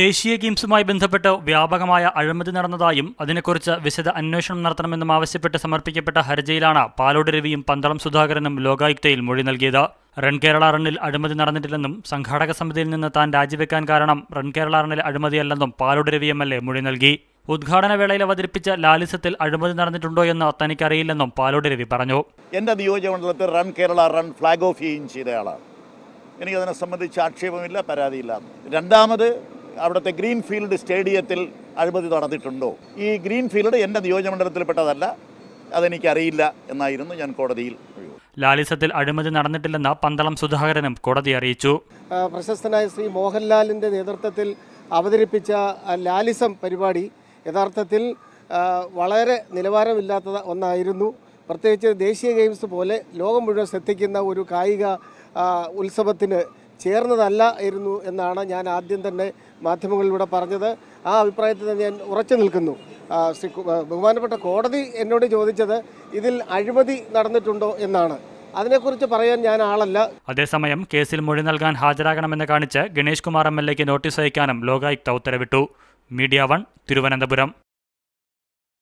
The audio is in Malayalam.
ദേശീയ ഗെയിംസുമായി ബന്ധപ്പെട്ട് വ്യാപകമായ അഴിമതി നടന്നതായും അതിനെക്കുറിച്ച് വിശദ അന്വേഷണം നടത്തണമെന്നും ആവശ്യപ്പെട്ട് സമർപ്പിക്കപ്പെട്ട ഹർജിയിലാണ് പാലോട് രവിയും പന്തളം സുധാകരനും ലോകായുക്തയിൽ മൊഴി നൽകിയത് റൺ കേരള റണ്ണിൽ അഴിമതി നടന്നിട്ടില്ലെന്നും സംഘാടക സമിതിയിൽ നിന്ന് താൻ രാജിവെക്കാൻ കാരണം റൺ കേരള റണ്ണിൽ അഴിമതിയല്ലെന്നും Palode Ravi M L A മൊഴി നൽകി ഉദ്ഘാടന വേളയിൽ അവതരിപ്പിച്ച ലാലിസത്തിൽ അഴിമതി നടന്നിട്ടുണ്ടോ എന്ന് തനിക്കറിയില്ലെന്നും പാലോട് രവി പറഞ്ഞു എൻ്റെ നിയോജകമണ്ഡലത്തിൽ run Kerala run flag off ചെയ്യുകയും ചെയ്തയാളാണ് എനിക്കതിനെ സംബന്ധിച്ച് ആക്ഷേപമില്ല പരാതിയില്ല രണ്ടാമത് അവിടുത്തെ ഗ്രീൻ ഫീൽഡ് സ്റ്റേഡിയത്തിൽ അഴിമതി നടന്നിട്ടുണ്ടോ ഈ ഗ്രീൻ ഫീൽഡ് എൻ്റെ നിയോജകമണ്ഡലത്തിൽപ്പെട്ടതല്ല അതെനിക്കറിയില്ല എന്നായിരുന്നു ഞാൻ കോടതിയിൽ ലാലിസത്തിൽ അഴിമതി നടന്നിട്ടില്ലെന്ന പന്തളം സുധാകരനും കോടതി അറിയിച്ചു പ്രശസ്തനായ ശ്രീ മോഹൻലാലിൻ്റെ നേതൃത്വത്തിൽ അവതരിപ്പിച്ച ലാലിസം പരിപാടി യഥാർത്ഥത്തിൽ വളരെ നിലവാരമില്ലാത്ത ഒന്നായിരുന്നു പ്രത്യേകിച്ച് ദേശീയ ഗെയിംസ് പോലെ ലോകം മുഴുവൻ ശ്രദ്ധിക്കുന്ന ഒരു കായിക ഉത്സവത്തിന് ചേർന്നതല്ല ആയിരുന്നു എന്നാണ് ഞാൻ ആദ്യം തന്നെ മാധ്യമങ്ങളിലൂടെ പറഞ്ഞത് ആ അഭിപ്രായത്തിൽ തന്നെ ഞാൻ ഉറച്ചു നിൽക്കുന്നു ശ്രീ ബഹുമാനപ്പെട്ട കോടതി എന്നോട് ചോദിച്ചത് ഇതിൽ അഴിമതി നടന്നിട്ടുണ്ടോ എന്നാണ് അതിനെക്കുറിച്ച് പറയാൻ ഞാൻ ആളല്ല അതേസമയം കേസിൽ മൊഴി നൽകാൻ ഹാജരാകണമെന്ന് കാണിച്ച് ഗണേഷ് കുമാർ എം എൽ എക്ക് നോട്ടീസ് അയക്കാനും ലോകായുക്ത ഉത്തരവിട്ടു മീഡിയ വൺ തിരുവനന്തപുരം